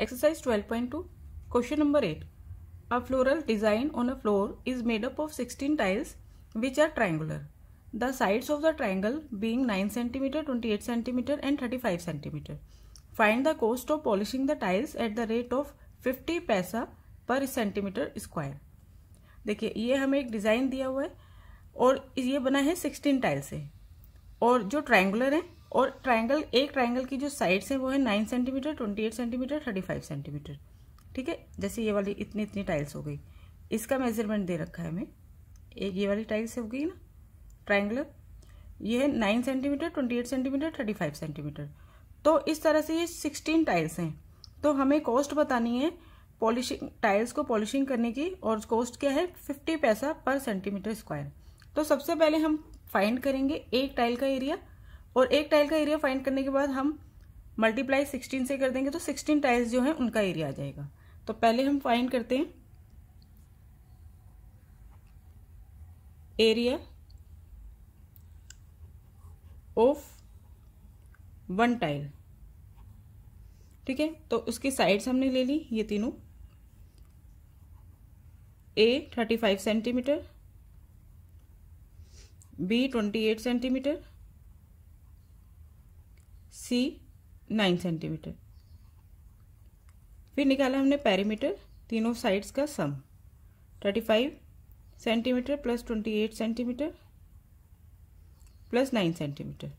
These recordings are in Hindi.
exercise twelve point two question number eight a floral design on a floor is made up of sixteen tiles which are triangular the sides of the triangle being nine centimetre twenty eight centimetre and thirty five centimetre find the cost of polishing the tiles at the rate of fifty paisa per centimetre square देखिए ये हमें एक डिजाइन दिया हुआ है और ये बना है सिक्सटीन टाइल्स से और जो ट्राइंगुलर हैं और ट्राइंगल एक ट्राइंगल की जो साइड्स है वो है nine centimetre twenty eight centimetre thirty five centimetre ठीक है जैसे ये वाली इतनी इतनी टाइल्स हो गई इसका मेजरमेंट दे रखा है हमें एक ये वाली टाइल्स हो गई ना ट्राइंगलर ये है nine centimetre twenty eight centimetre thirty five centimetre तो इस तरह से ये सिक्सटीन टाइल्स हैं तो हमें कॉस्ट बतानी है पॉलिशिंग टाइल्स को पॉलिशिंग करने की और कॉस्ट क्या है fifty paisa per centimetre square तो सबसे पहले हम फाइंड करेंगे एक टाइल का एरिया और एक टाइल का एरिया फाइंड करने के बाद हम मल्टीप्लाई सिक्सटीन से कर देंगे तो सिक्सटीन टाइल्स जो है उनका एरिया आ जाएगा तो पहले हम फाइंड करते हैं एरिया ऑफ वन टाइल ठीक है तो उसकी साइड्स हमने ले ली ये तीनों A thirty five centimetre B twenty eight centimetre C nine centimetre फिर निकाला हमने पैरीमीटर तीनों साइड्स का sum thirty five centimetre plus twenty eight centimetre plus nine centimetre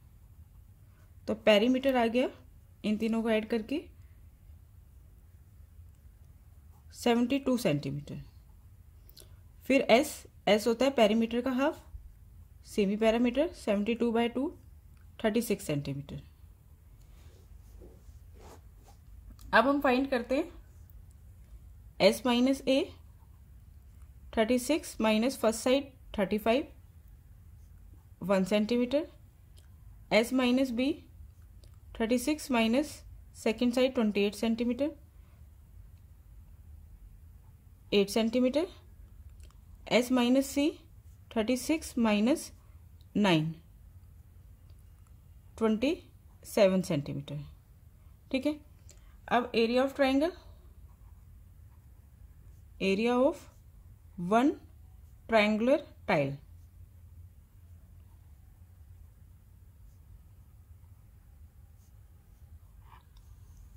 तो पैरीमीटर आ गया इन तीनों को ऐड करके सेवेंटी टू सेंटीमीटर फिर एस एस होता है पैरीमीटर का half semi parameter seventy two by two thirty six centimetre अब हम फाइंड करते हैं एस माइनस ए thirty six minus first side thirty five one centimetre s minus b thirty six minus second side twenty eight centimetre eight centimetre s minus c thirty six minus nine twenty seven centimetre ठीक है अब area of triangle area of one triangular tile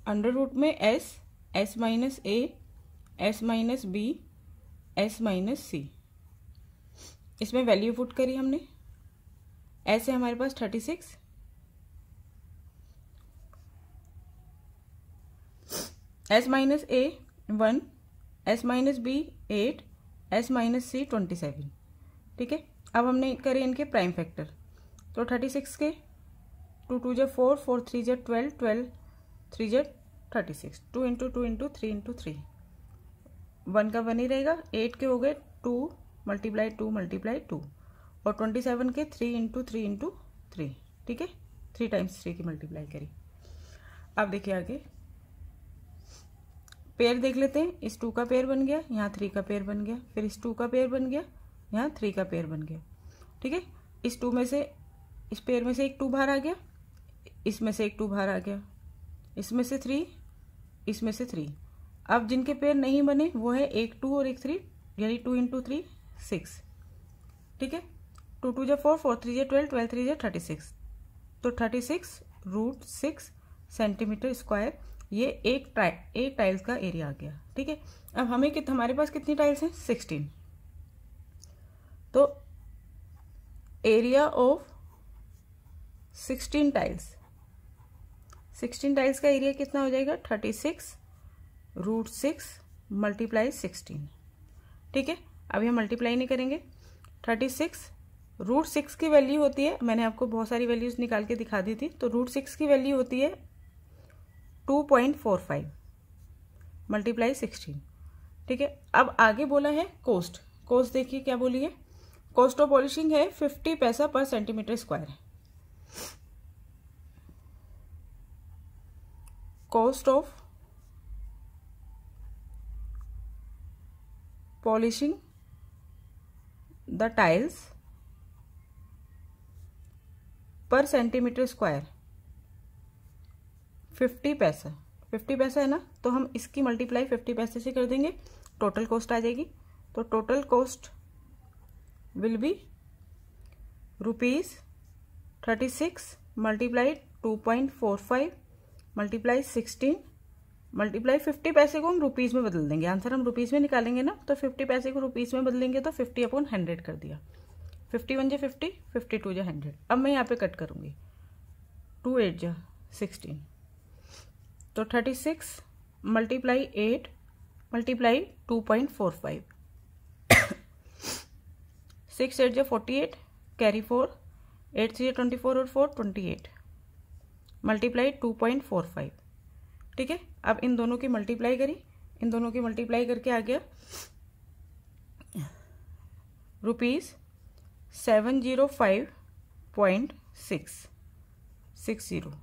under root में s s minus a s minus b s minus c इसमें वैल्यू पुट करी हमने एस है हमारे पास थर्टी सिक्स एस माइनस ए one s minus b eight s minus c twenty seven ठीक है अब हमने करे इनके प्राइम फैक्टर तो थर्टी सिक्स के टू टू जे फोर फोर थ्री जे ट्वेल्व ट्वेल्व थ्री जे thirty six two into two into three into three one का वन ही रहेगा एट के हो गए two multiply two multiply two और ट्वेंटी सेवन के three into three into three ठीक है थ्री टाइम्स थ्री की मल्टीप्लाई करी अब देखिए आगे पेयर देख लेते हैं इस टू का पेयर बन गया यहाँ थ्री का पेयर बन गया फिर इस टू का पेयर बन गया यहाँ थ्री का पेयर बन गया ठीक है इस टू में से इस पेयर में से एक टू बाहर आ गया इसमें से एक टू बाहर आ गया इसमें से थ्री इसमें से थ्री अब जिनके पेयर नहीं बने वो है एक टू और एक थ्री यानी टू इंटू थ्री सिक्स ठीक है टू टू जे फोर फोर थ्री जे ट्वेल्व ट्वेल्व थ्री जे थर्टी सिक्स तो thirty six root six centimetre square ये एक ट्राइ एक टाइल्स का एरिया आ गया ठीक है अब हमें कित हमारे पास कितनी टाइल्स हैं सिक्सटीन तो area of sixteen tiles sixteen tiles का एरिया कितना हो जाएगा thirty six root six multiply sixteen ठीक है अभी हम मल्टीप्लाई नहीं करेंगे थर्टी सिक्स रूट सिक्स की वैल्यू होती है मैंने आपको बहुत सारी वैल्यूज़ निकाल के दिखा दी थी तो रूट सिक्स की वैल्यू होती है two point four five multiply sixteen ठीक है अब आगे बोला है कोस्ट कोस्ट देखिए क्या बोली है कॉस्ट ऑफ पॉलिशिंग है fifty paisa per centimetre square है cost of polishing the tiles per centimetre square fifty paisa fifty paisa है ना तो हम इसकी मल्टीप्लाई फिफ्टी पैसे से कर देंगे टोटल कॉस्ट आ जाएगी तो total cost will be rupees thirty six multiply two point four five multiply sixteen multiply fifty पैसे को हम रुपीज़ में बदल देंगे आंसर हम रुपीज़ में निकालेंगे ना तो फिफ्टी पैसे को रुपीज़ में बदलेंगे तो फिफ्टी अपॉन हंड्रेड कर दिया फिफ्टी वन जे फिफ्टी फिफ्टी टू जे हंड्रेड अब मैं यहाँ पे कट करूँगी टू एट जा सिक्सटीन तो thirty six multiply eight multiply two point four five six eight जो forty eight carry four eight three twenty four और four twenty eight multiply two point four five ठीक है अब इन दोनों की मल्टीप्लाई करी इन दोनों की मल्टीप्लाई करके आ गया rupees seven zero five point six six zero